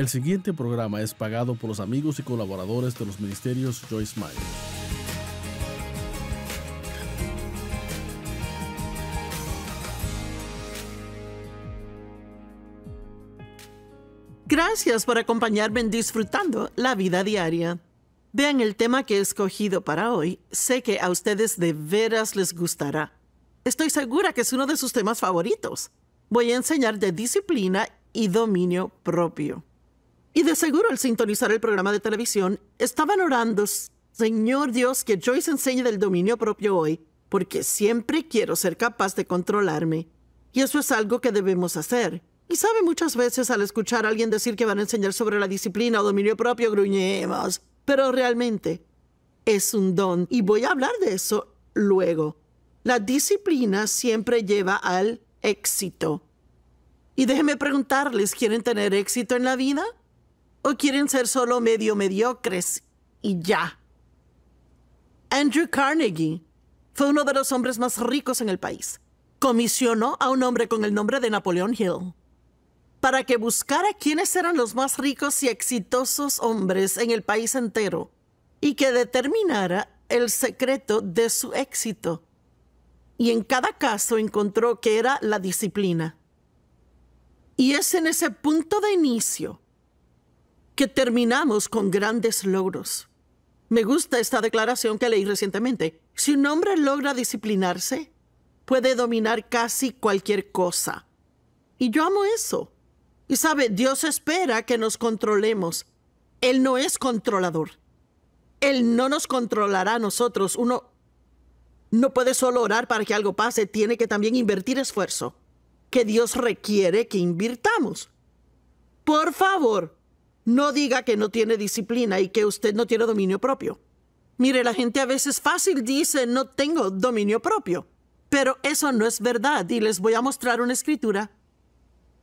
El siguiente programa es pagado por los amigos y colaboradores de los ministerios Joyce Meyer. Gracias por acompañarme en Disfrutando la Vida Diaria. Vean el tema que he escogido para hoy. Sé que a ustedes de veras les gustará. Estoy segura que es uno de sus temas favoritos. Voy a enseñar de disciplina y dominio propio. Y de seguro al sintonizar el programa de televisión, estaban orando, Señor Dios, que Joyce enseñe del dominio propio hoy, porque siempre quiero ser capaz de controlarme. Y eso es algo que debemos hacer. Y sabe, muchas veces al escuchar a alguien decir que van a enseñar sobre la disciplina o dominio propio, gruñemos. Pero realmente es un don. Y voy a hablar de eso luego. La disciplina siempre lleva al éxito. Y déjeme preguntarles, ¿quieren tener éxito en la vida? o quieren ser solo medio mediocres y ya. Andrew Carnegie fue uno de los hombres más ricos en el país. Comisionó a un hombre con el nombre de Napoleon Hill para que buscara quiénes eran los más ricos y exitosos hombres en el país entero y que determinara el secreto de su éxito. Y en cada caso encontró que era la disciplina. Y es en ese punto de inicio que terminamos con grandes logros. Me gusta esta declaración que leí recientemente. Si un hombre logra disciplinarse, puede dominar casi cualquier cosa. Y yo amo eso. Y sabe, Dios espera que nos controlemos. Él no es controlador. Él no nos controlará a nosotros. Uno no puede solo orar para que algo pase, tiene que también invertir esfuerzo que Dios requiere que invirtamos. Por favor, no diga que no tiene disciplina y que usted no tiene dominio propio. Mire, la gente a veces fácil dice no tengo dominio propio, pero eso no es verdad y les voy a mostrar una escritura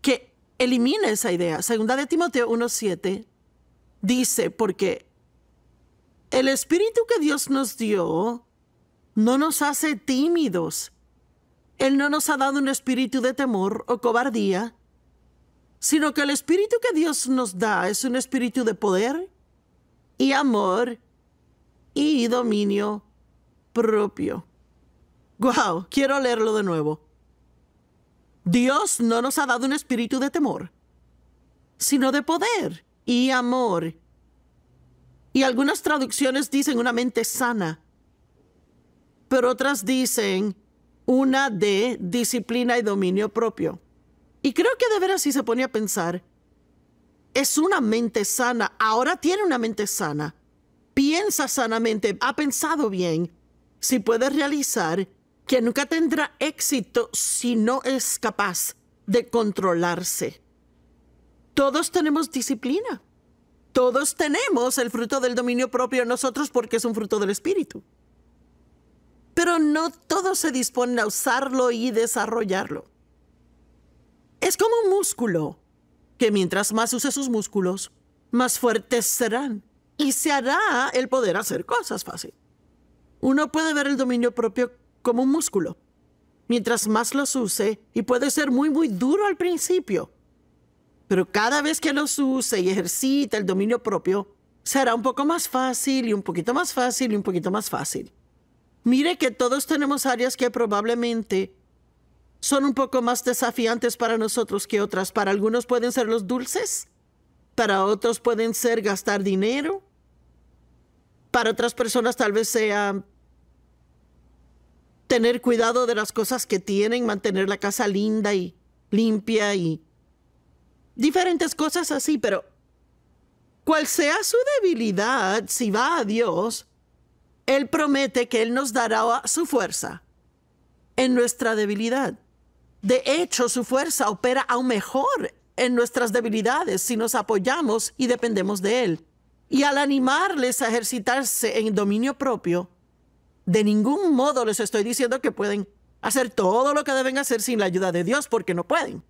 que elimina esa idea. Segunda de Timoteo 1.7 dice, porque el espíritu que Dios nos dio no nos hace tímidos. Él no nos ha dado un espíritu de temor o cobardía, sino que el espíritu que Dios nos da es un espíritu de poder y amor y dominio propio. ¡Wow! Quiero leerlo de nuevo. Dios no nos ha dado un espíritu de temor, sino de poder y amor. Y algunas traducciones dicen una mente sana, pero otras dicen una de disciplina y dominio propio. Y creo que de veras si se pone a pensar, es una mente sana, ahora tiene una mente sana, piensa sanamente, ha pensado bien, si puede realizar que nunca tendrá éxito si no es capaz de controlarse. Todos tenemos disciplina. Todos tenemos el fruto del dominio propio en nosotros porque es un fruto del espíritu. Pero no todos se disponen a usarlo y desarrollarlo. Es como un músculo, que mientras más use sus músculos, más fuertes serán y se hará el poder hacer cosas fácil. Uno puede ver el dominio propio como un músculo. Mientras más los use, y puede ser muy, muy duro al principio, pero cada vez que los use y ejercita el dominio propio, será un poco más fácil y un poquito más fácil y un poquito más fácil. Mire que todos tenemos áreas que probablemente son un poco más desafiantes para nosotros que otras. Para algunos pueden ser los dulces, para otros pueden ser gastar dinero, para otras personas tal vez sea tener cuidado de las cosas que tienen, mantener la casa linda y limpia y diferentes cosas así, pero cual sea su debilidad, si va a Dios, Él promete que Él nos dará su fuerza en nuestra debilidad. De hecho, su fuerza opera aún mejor en nuestras debilidades si nos apoyamos y dependemos de Él. Y al animarles a ejercitarse en dominio propio, de ningún modo les estoy diciendo que pueden hacer todo lo que deben hacer sin la ayuda de Dios, porque no pueden.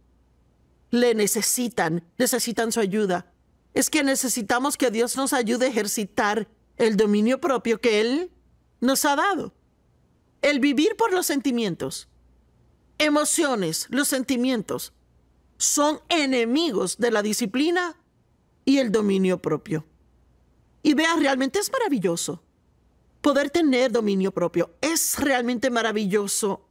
Le necesitan, necesitan su ayuda. Es que necesitamos que Dios nos ayude a ejercitar el dominio propio que Él nos ha dado. El vivir por los sentimientos emociones, los sentimientos, son enemigos de la disciplina y el dominio propio. Y vea, realmente es maravilloso poder tener dominio propio. Es realmente maravilloso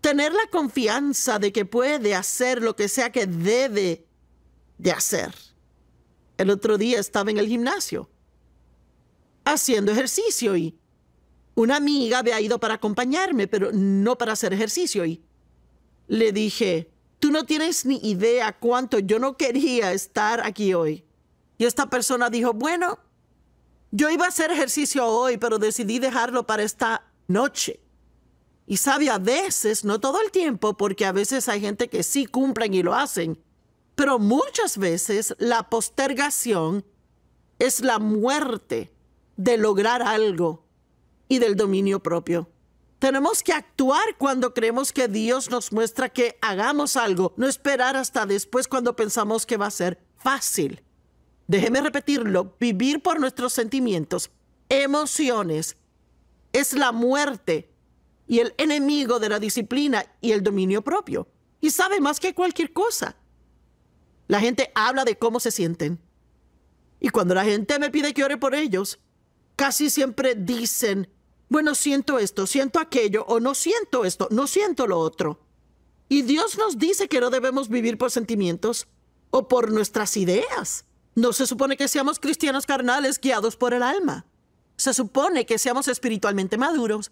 tener la confianza de que puede hacer lo que sea que debe de hacer. El otro día estaba en el gimnasio haciendo ejercicio y una amiga había ido para acompañarme, pero no para hacer ejercicio. Y le dije, tú no tienes ni idea cuánto yo no quería estar aquí hoy. Y esta persona dijo, bueno, yo iba a hacer ejercicio hoy, pero decidí dejarlo para esta noche. Y sabe, a veces, no todo el tiempo, porque a veces hay gente que sí cumplen y lo hacen, pero muchas veces la postergación es la muerte de lograr algo y del dominio propio. Tenemos que actuar cuando creemos que Dios nos muestra que hagamos algo, no esperar hasta después cuando pensamos que va a ser fácil. Déjeme repetirlo, vivir por nuestros sentimientos, emociones, es la muerte y el enemigo de la disciplina y el dominio propio. Y sabe más que cualquier cosa. La gente habla de cómo se sienten. Y cuando la gente me pide que ore por ellos, casi siempre dicen, bueno, siento esto, siento aquello, o no siento esto, no siento lo otro. Y Dios nos dice que no debemos vivir por sentimientos o por nuestras ideas. No se supone que seamos cristianos carnales guiados por el alma. Se supone que seamos espiritualmente maduros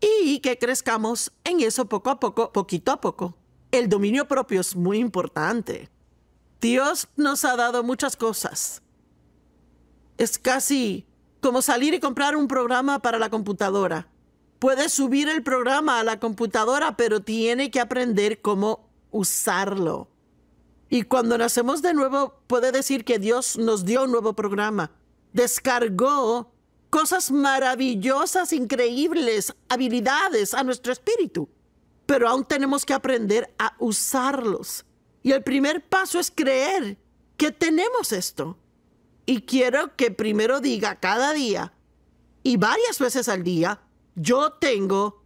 y que crezcamos en eso poco a poco, poquito a poco. El dominio propio es muy importante. Dios nos ha dado muchas cosas. Es casi como salir y comprar un programa para la computadora. puede subir el programa a la computadora, pero tiene que aprender cómo usarlo. Y cuando nacemos de nuevo, puede decir que Dios nos dio un nuevo programa. Descargó cosas maravillosas, increíbles, habilidades a nuestro espíritu. Pero aún tenemos que aprender a usarlos. Y el primer paso es creer que tenemos esto. Y quiero que primero diga cada día y varias veces al día, yo tengo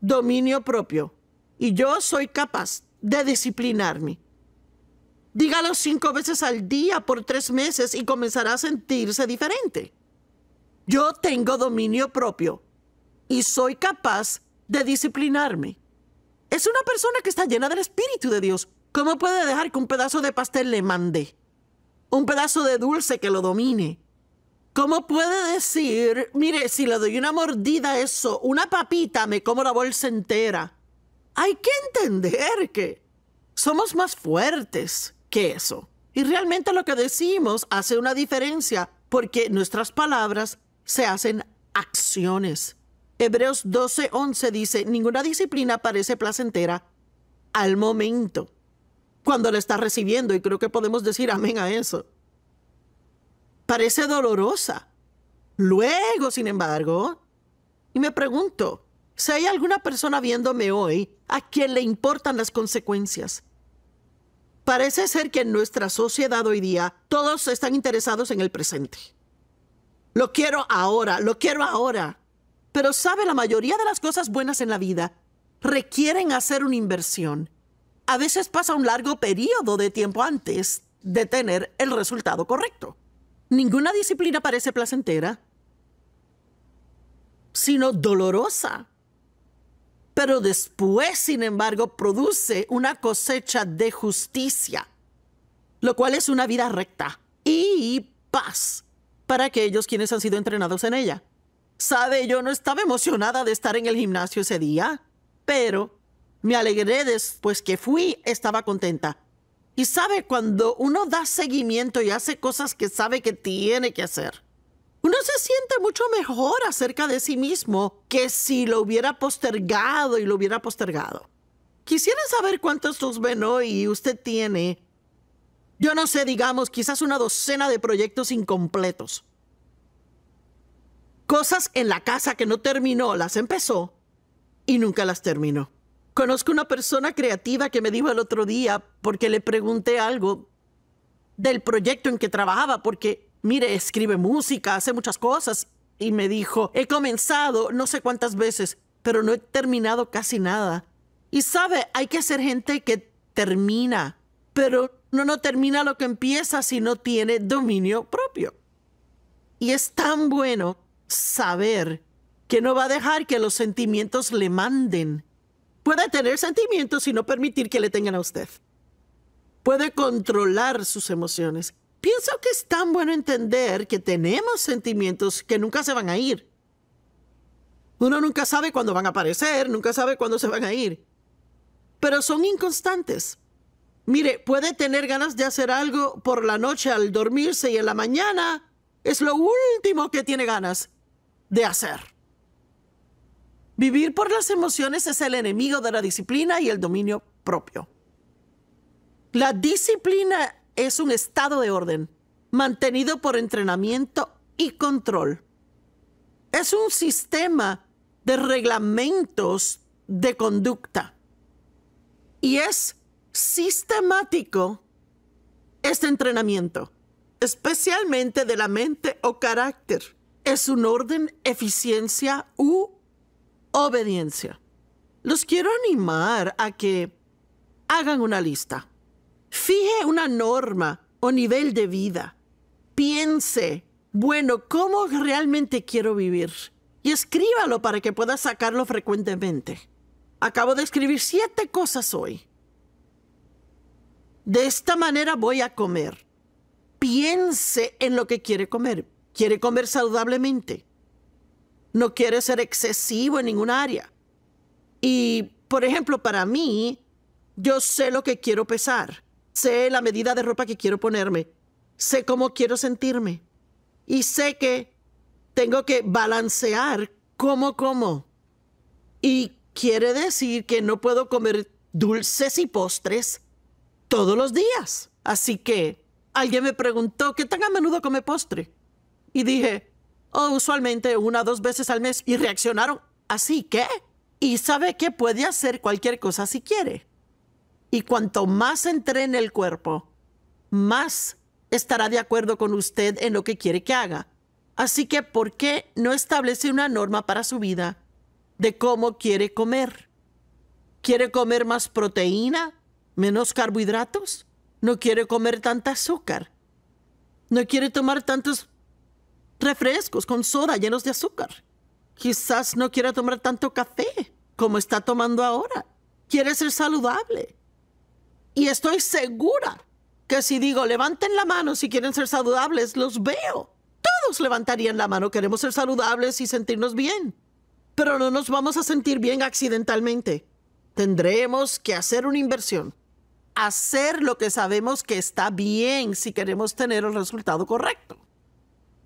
dominio propio y yo soy capaz de disciplinarme. Dígalo cinco veces al día por tres meses y comenzará a sentirse diferente. Yo tengo dominio propio y soy capaz de disciplinarme. Es una persona que está llena del Espíritu de Dios. ¿Cómo puede dejar que un pedazo de pastel le mande? un pedazo de dulce que lo domine. ¿Cómo puede decir, mire, si le doy una mordida a eso, una papita, me como la bolsa entera? Hay que entender que somos más fuertes que eso. Y realmente lo que decimos hace una diferencia porque nuestras palabras se hacen acciones. Hebreos 12:11 dice, ninguna disciplina parece placentera al momento, cuando la está recibiendo y creo que podemos decir amén a eso. Parece dolorosa. Luego, sin embargo, y me pregunto, si hay alguna persona viéndome hoy a quien le importan las consecuencias. Parece ser que en nuestra sociedad hoy día todos están interesados en el presente. Lo quiero ahora, lo quiero ahora. Pero sabe, la mayoría de las cosas buenas en la vida requieren hacer una inversión a veces pasa un largo periodo de tiempo antes de tener el resultado correcto. Ninguna disciplina parece placentera, sino dolorosa. Pero después, sin embargo, produce una cosecha de justicia, lo cual es una vida recta y paz para aquellos quienes han sido entrenados en ella. Sabe, yo no estaba emocionada de estar en el gimnasio ese día, pero me alegré después que fui, estaba contenta. Y sabe, cuando uno da seguimiento y hace cosas que sabe que tiene que hacer, uno se siente mucho mejor acerca de sí mismo que si lo hubiera postergado y lo hubiera postergado. Quisiera saber cuántos los ven hoy y usted tiene. Yo no sé, digamos, quizás una docena de proyectos incompletos. Cosas en la casa que no terminó, las empezó y nunca las terminó. Conozco una persona creativa que me dijo el otro día, porque le pregunté algo del proyecto en que trabajaba, porque, mire, escribe música, hace muchas cosas, y me dijo, he comenzado no sé cuántas veces, pero no he terminado casi nada. Y sabe, hay que ser gente que termina, pero no no termina lo que empieza si no tiene dominio propio. Y es tan bueno saber que no va a dejar que los sentimientos le manden Puede tener sentimientos y no permitir que le tengan a usted. Puede controlar sus emociones. Pienso que es tan bueno entender que tenemos sentimientos que nunca se van a ir. Uno nunca sabe cuándo van a aparecer, nunca sabe cuándo se van a ir. Pero son inconstantes. Mire, puede tener ganas de hacer algo por la noche al dormirse y en la mañana es lo último que tiene ganas de hacer. Vivir por las emociones es el enemigo de la disciplina y el dominio propio. La disciplina es un estado de orden mantenido por entrenamiento y control. Es un sistema de reglamentos de conducta y es sistemático este entrenamiento, especialmente de la mente o carácter. Es un orden, eficiencia u obediencia. Los quiero animar a que hagan una lista. Fije una norma o nivel de vida. Piense, bueno, ¿cómo realmente quiero vivir? Y escríbalo para que pueda sacarlo frecuentemente. Acabo de escribir siete cosas hoy. De esta manera voy a comer. Piense en lo que quiere comer. ¿Quiere comer saludablemente? no quiere ser excesivo en ninguna área. Y, por ejemplo, para mí, yo sé lo que quiero pesar, sé la medida de ropa que quiero ponerme, sé cómo quiero sentirme y sé que tengo que balancear cómo como. Y quiere decir que no puedo comer dulces y postres todos los días. Así que alguien me preguntó, ¿qué tan a menudo come postre? Y dije, o usualmente una o dos veces al mes y reaccionaron así que y sabe que puede hacer cualquier cosa si quiere. Y cuanto más en el cuerpo, más estará de acuerdo con usted en lo que quiere que haga. Así que, ¿por qué no establece una norma para su vida de cómo quiere comer? ¿Quiere comer más proteína? ¿Menos carbohidratos? ¿No quiere comer tanta azúcar? ¿No quiere tomar tantos refrescos con soda llenos de azúcar. Quizás no quiera tomar tanto café como está tomando ahora. Quiere ser saludable. Y estoy segura que si digo levanten la mano si quieren ser saludables, los veo. Todos levantarían la mano, queremos ser saludables y sentirnos bien. Pero no nos vamos a sentir bien accidentalmente. Tendremos que hacer una inversión. Hacer lo que sabemos que está bien si queremos tener el resultado correcto.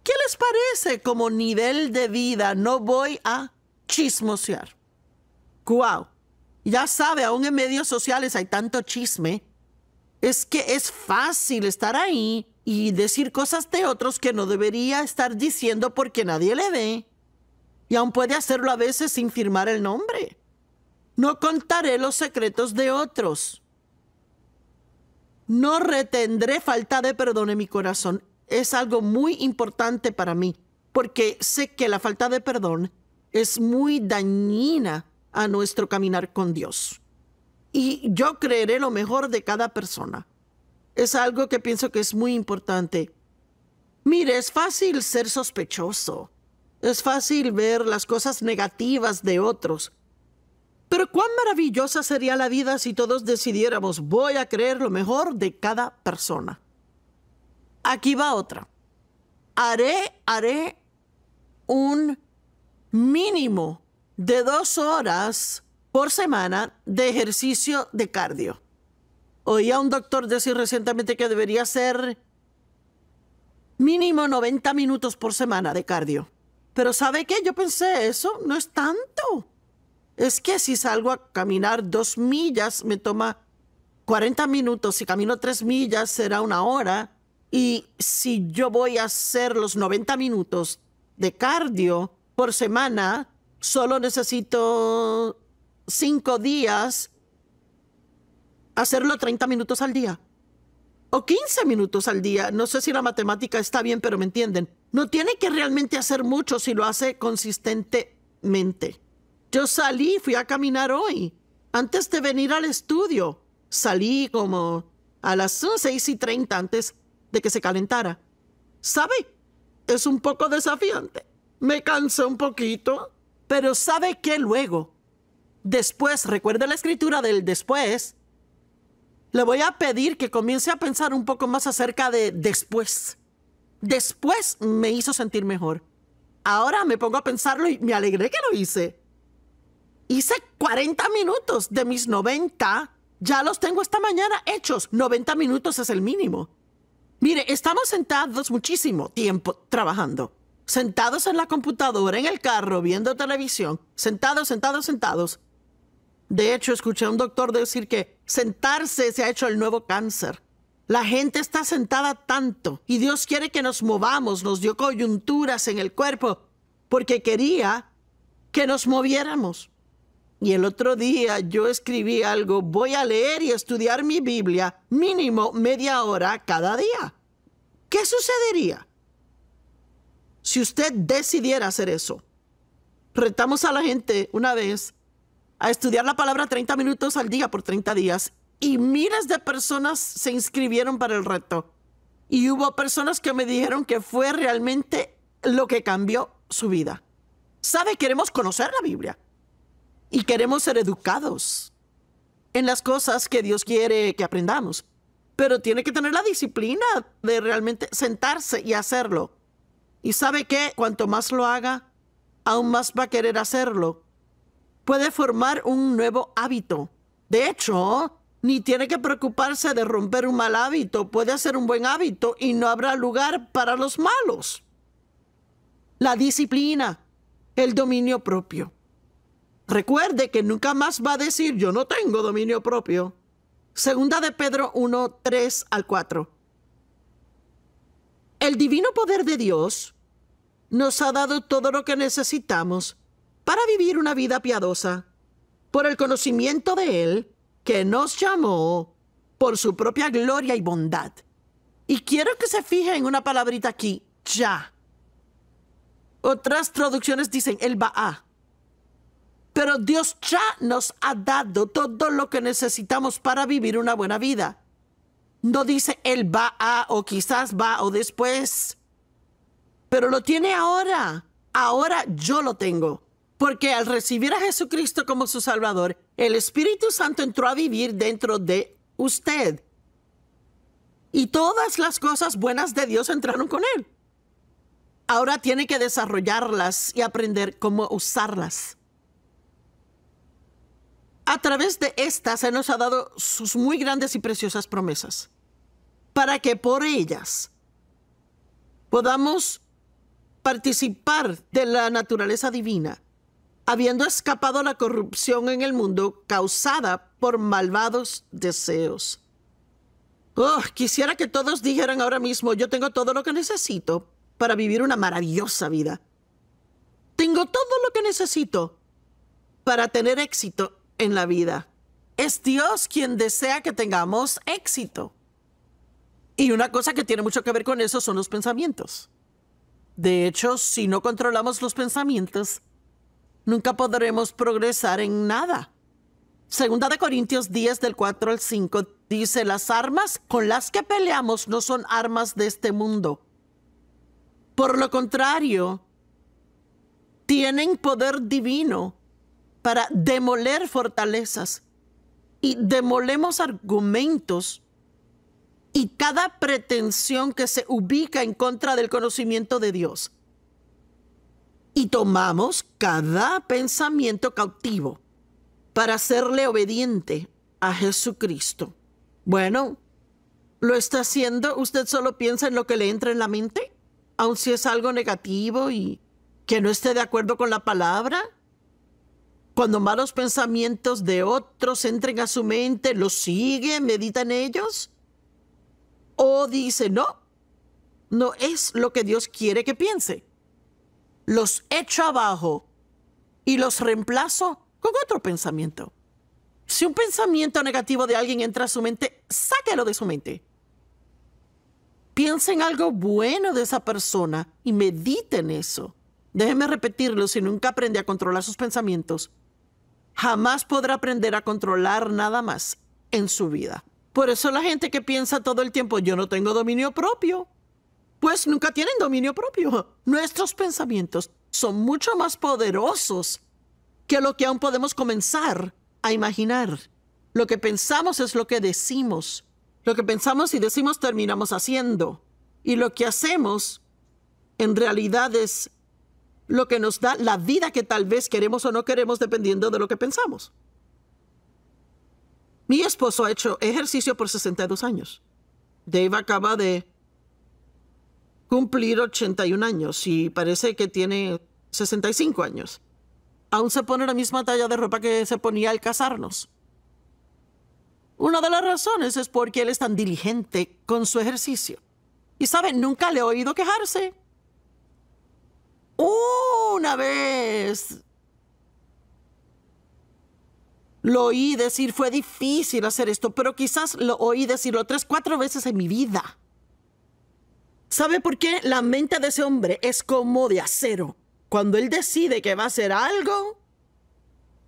¿Qué les parece como nivel de vida? No voy a chismosear. ¡Guau! Ya sabe, aún en medios sociales hay tanto chisme. Es que es fácil estar ahí y decir cosas de otros que no debería estar diciendo porque nadie le ve. Y aún puede hacerlo a veces sin firmar el nombre. No contaré los secretos de otros. No retendré falta de perdón en mi corazón es algo muy importante para mí, porque sé que la falta de perdón es muy dañina a nuestro caminar con Dios. Y yo creeré lo mejor de cada persona. Es algo que pienso que es muy importante. Mire, es fácil ser sospechoso. Es fácil ver las cosas negativas de otros. Pero cuán maravillosa sería la vida si todos decidiéramos voy a creer lo mejor de cada persona. Aquí va otra. Haré, haré un mínimo de dos horas por semana de ejercicio de cardio. Oí a un doctor decir recientemente que debería ser mínimo 90 minutos por semana de cardio. Pero ¿sabe qué? Yo pensé, eso no es tanto. Es que si salgo a caminar dos millas me toma 40 minutos, si camino tres millas será una hora, y si yo voy a hacer los 90 minutos de cardio por semana, solo necesito cinco días hacerlo 30 minutos al día. O 15 minutos al día. No sé si la matemática está bien, pero me entienden. No tiene que realmente hacer mucho si lo hace consistentemente. Yo salí, fui a caminar hoy. Antes de venir al estudio, salí como a las 6 y 30 antes de que se calentara. ¿Sabe? Es un poco desafiante. Me cansé un poquito. Pero ¿sabe qué luego? Después, recuerde la escritura del después. Le voy a pedir que comience a pensar un poco más acerca de después. Después me hizo sentir mejor. Ahora me pongo a pensarlo y me alegré que lo hice. Hice 40 minutos de mis 90. Ya los tengo esta mañana hechos. 90 minutos es el mínimo. Mire, estamos sentados muchísimo tiempo trabajando. Sentados en la computadora, en el carro, viendo televisión. Sentados, sentados, sentados. De hecho, escuché a un doctor decir que sentarse se ha hecho el nuevo cáncer. La gente está sentada tanto y Dios quiere que nos movamos, nos dio coyunturas en el cuerpo porque quería que nos moviéramos. Y el otro día yo escribí algo, voy a leer y estudiar mi Biblia mínimo media hora cada día. ¿Qué sucedería? Si usted decidiera hacer eso, retamos a la gente una vez a estudiar la palabra 30 minutos al día por 30 días y miles de personas se inscribieron para el reto. Y hubo personas que me dijeron que fue realmente lo que cambió su vida. ¿Sabe? Queremos conocer la Biblia y queremos ser educados en las cosas que Dios quiere que aprendamos. Pero tiene que tener la disciplina de realmente sentarse y hacerlo. Y sabe que cuanto más lo haga, aún más va a querer hacerlo. Puede formar un nuevo hábito. De hecho, ni tiene que preocuparse de romper un mal hábito. Puede hacer un buen hábito y no habrá lugar para los malos. La disciplina, el dominio propio. Recuerde que nunca más va a decir yo no tengo dominio propio. Segunda de Pedro 1, 3 al 4. El divino poder de Dios nos ha dado todo lo que necesitamos para vivir una vida piadosa, por el conocimiento de Él que nos llamó por su propia gloria y bondad. Y quiero que se fije en una palabrita aquí, ya. Otras traducciones dicen el Ba'a, pero Dios ya nos ha dado todo lo que necesitamos para vivir una buena vida. No dice Él va a o quizás va o después. Pero lo tiene ahora. Ahora yo lo tengo. Porque al recibir a Jesucristo como su Salvador, el Espíritu Santo entró a vivir dentro de usted. Y todas las cosas buenas de Dios entraron con Él. Ahora tiene que desarrollarlas y aprender cómo usarlas. A través de estas se nos ha dado sus muy grandes y preciosas promesas, para que por ellas podamos participar de la naturaleza divina, habiendo escapado la corrupción en el mundo causada por malvados deseos. Oh, quisiera que todos dijeran ahora mismo, yo tengo todo lo que necesito para vivir una maravillosa vida. Tengo todo lo que necesito para tener éxito en la vida. Es Dios quien desea que tengamos éxito. Y una cosa que tiene mucho que ver con eso son los pensamientos. De hecho, si no controlamos los pensamientos, nunca podremos progresar en nada. Segunda de Corintios 10 del 4 al 5 dice, las armas con las que peleamos no son armas de este mundo. Por lo contrario, tienen poder divino para demoler fortalezas y demolemos argumentos y cada pretensión que se ubica en contra del conocimiento de Dios. Y tomamos cada pensamiento cautivo para hacerle obediente a Jesucristo. Bueno, ¿lo está haciendo? ¿Usted solo piensa en lo que le entra en la mente? Aun si es algo negativo y que no esté de acuerdo con la palabra. Cuando malos pensamientos de otros entren a su mente, ¿los sigue, medita en ellos? ¿O dice, no, no es lo que Dios quiere que piense? Los echo abajo y los reemplazo con otro pensamiento. Si un pensamiento negativo de alguien entra a su mente, sáquelo de su mente. Piensa en algo bueno de esa persona y mediten en eso. Déjeme repetirlo si nunca aprende a controlar sus pensamientos jamás podrá aprender a controlar nada más en su vida. Por eso la gente que piensa todo el tiempo, yo no tengo dominio propio, pues nunca tienen dominio propio. Nuestros pensamientos son mucho más poderosos que lo que aún podemos comenzar a imaginar. Lo que pensamos es lo que decimos. Lo que pensamos y decimos terminamos haciendo. Y lo que hacemos en realidad es lo que nos da la vida que tal vez queremos o no queremos dependiendo de lo que pensamos. Mi esposo ha hecho ejercicio por 62 años. Dave acaba de cumplir 81 años y parece que tiene 65 años. Aún se pone la misma talla de ropa que se ponía al casarnos. Una de las razones es porque él es tan diligente con su ejercicio. Y saben, nunca le he oído quejarse. Una vez lo oí decir, fue difícil hacer esto, pero quizás lo oí decirlo tres, cuatro veces en mi vida. ¿Sabe por qué? La mente de ese hombre es como de acero. Cuando él decide que va a hacer algo,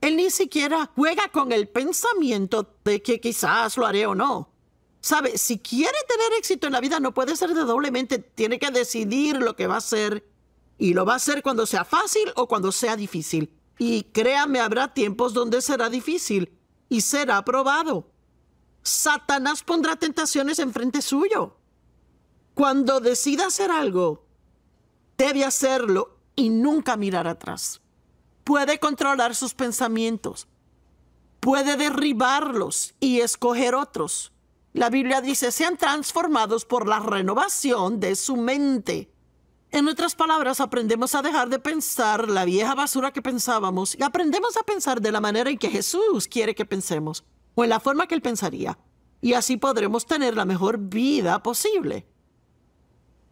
él ni siquiera juega con el pensamiento de que quizás lo haré o no. ¿Sabe? Si quiere tener éxito en la vida, no puede ser de doble mente. Tiene que decidir lo que va a hacer y lo va a hacer cuando sea fácil o cuando sea difícil. Y créame, habrá tiempos donde será difícil y será probado. Satanás pondrá tentaciones enfrente suyo. Cuando decida hacer algo, debe hacerlo y nunca mirar atrás. Puede controlar sus pensamientos. Puede derribarlos y escoger otros. La Biblia dice, sean transformados por la renovación de su mente. En otras palabras, aprendemos a dejar de pensar la vieja basura que pensábamos y aprendemos a pensar de la manera en que Jesús quiere que pensemos o en la forma que Él pensaría. Y así podremos tener la mejor vida posible.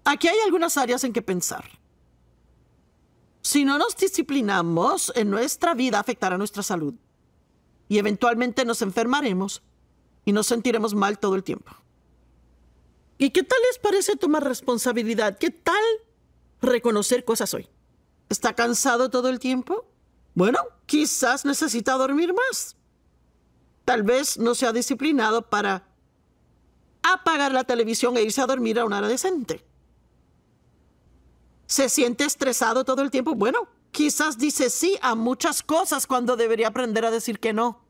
Aquí hay algunas áreas en que pensar. Si no nos disciplinamos, en nuestra vida afectará nuestra salud. Y eventualmente nos enfermaremos y nos sentiremos mal todo el tiempo. ¿Y qué tal les parece tomar responsabilidad? ¿Qué tal reconocer cosas hoy. ¿Está cansado todo el tiempo? Bueno, quizás necesita dormir más. Tal vez no se ha disciplinado para apagar la televisión e irse a dormir a una hora decente. ¿Se siente estresado todo el tiempo? Bueno, quizás dice sí a muchas cosas cuando debería aprender a decir que no.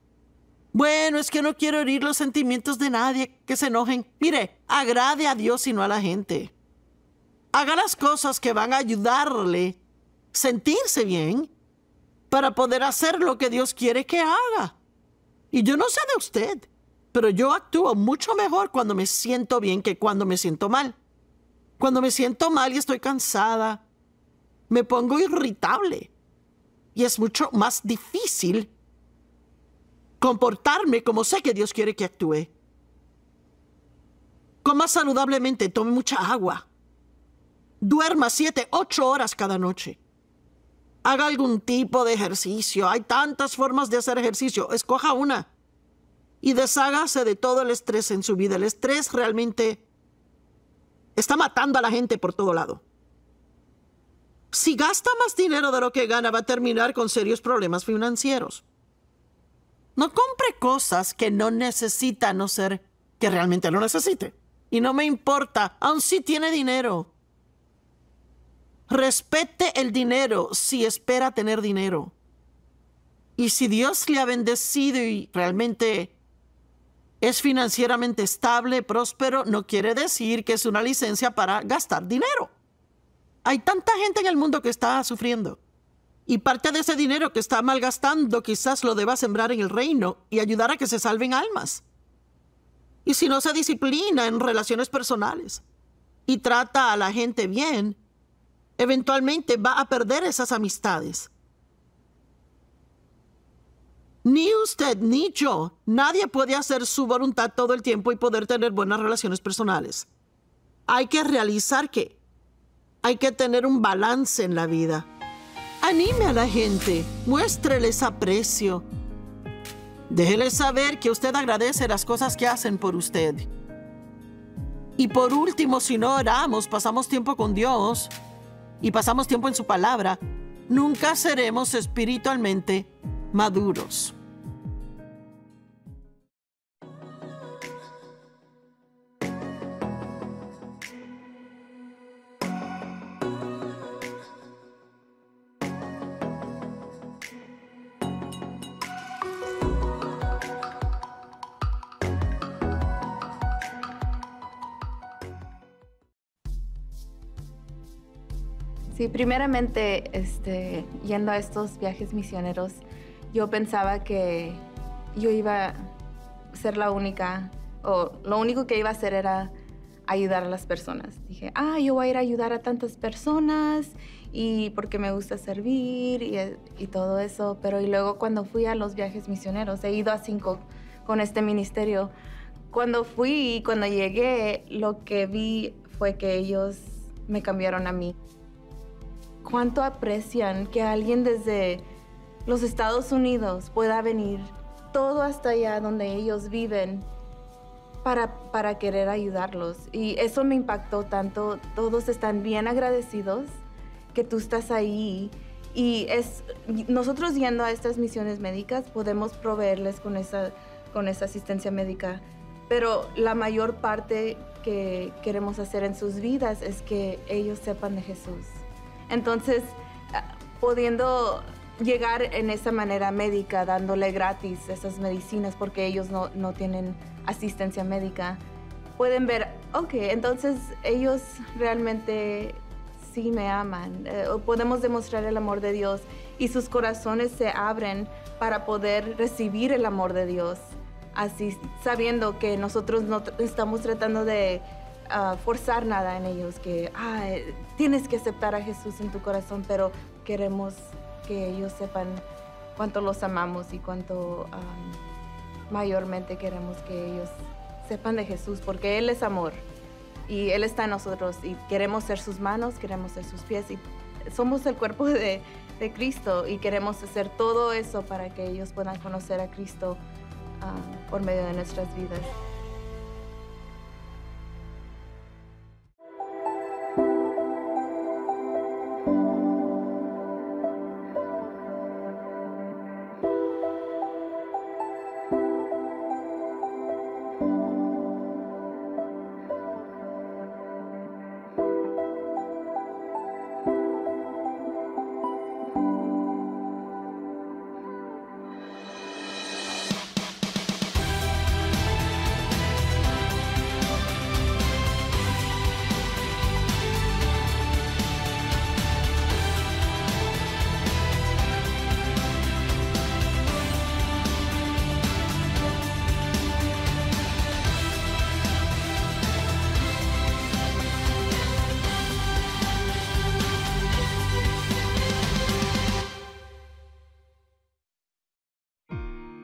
Bueno, es que no quiero herir los sentimientos de nadie que se enojen. Mire, agrade a Dios y no a la gente haga las cosas que van a ayudarle a sentirse bien para poder hacer lo que Dios quiere que haga. Y yo no sé de usted, pero yo actúo mucho mejor cuando me siento bien que cuando me siento mal. Cuando me siento mal y estoy cansada, me pongo irritable. Y es mucho más difícil comportarme como sé que Dios quiere que actúe. Coma saludablemente, tome mucha agua. Duerma siete, ocho horas cada noche. Haga algún tipo de ejercicio. Hay tantas formas de hacer ejercicio. Escoja una. Y deshágase de todo el estrés en su vida. El estrés realmente está matando a la gente por todo lado. Si gasta más dinero de lo que gana, va a terminar con serios problemas financieros. No compre cosas que no necesita, a no ser que realmente lo necesite. Y no me importa, aun si tiene dinero. Respete el dinero si espera tener dinero. Y si Dios le ha bendecido y realmente es financieramente estable, próspero, no quiere decir que es una licencia para gastar dinero. Hay tanta gente en el mundo que está sufriendo. Y parte de ese dinero que está malgastando quizás lo deba sembrar en el reino y ayudar a que se salven almas. Y si no se disciplina en relaciones personales y trata a la gente bien, eventualmente va a perder esas amistades. Ni usted ni yo, nadie puede hacer su voluntad todo el tiempo y poder tener buenas relaciones personales. Hay que realizar que hay que tener un balance en la vida. Anime a la gente, muéstreles aprecio. Déjeles saber que usted agradece las cosas que hacen por usted. Y por último, si no oramos, pasamos tiempo con Dios, y pasamos tiempo en su palabra, nunca seremos espiritualmente maduros. Sí, primeramente, este, yendo a estos viajes misioneros, yo pensaba que yo iba a ser la única, o lo único que iba a hacer era ayudar a las personas. Dije, ah, yo voy a ir a ayudar a tantas personas y porque me gusta servir y, e-, todo eso. Pero y luego cuando fui a los viajes misioneros, he ido a cinco con este ministerio. Cuando fui y cuando llegué, lo que vi fue que ellos me cambiaron a mí cuánto aprecian que alguien desde los Estados Unidos pueda venir todo hasta allá donde ellos viven para, querer ayudarlos. Y eso me impactó tanto. Todos están bien agradecidos que tú estás ahí. Y nosotros yendo a estas misiones médicas podemos proveerles con esa asistencia médica. Pero la mayor parte que queremos hacer en sus vidas es que ellos sepan de Jesús. Entonces, ah, pudiendo llegar en esa manera médica, dándole gratis esas medicinas porque ellos no, tienen asistencia médica, pueden ver, ok, entonces ellos realmente sí me aman. Eh, podemos demostrar el amor de Dios y sus corazones se abren para poder recibir el amor de Dios. Así sabiendo que nosotros no estamos tratando de forzar nada en ellos, que tienes que aceptar a Jesús en tu corazón, pero queremos que ellos sepan cuánto los amamos y cuánto mayormente queremos que ellos sepan de Jesús, porque Él es amor y Él está en nosotros y queremos ser sus manos, queremos ser sus pies y somos el cuerpo de, Cristo y queremos hacer todo eso para que ellos puedan conocer a Cristo por medio de nuestras vidas.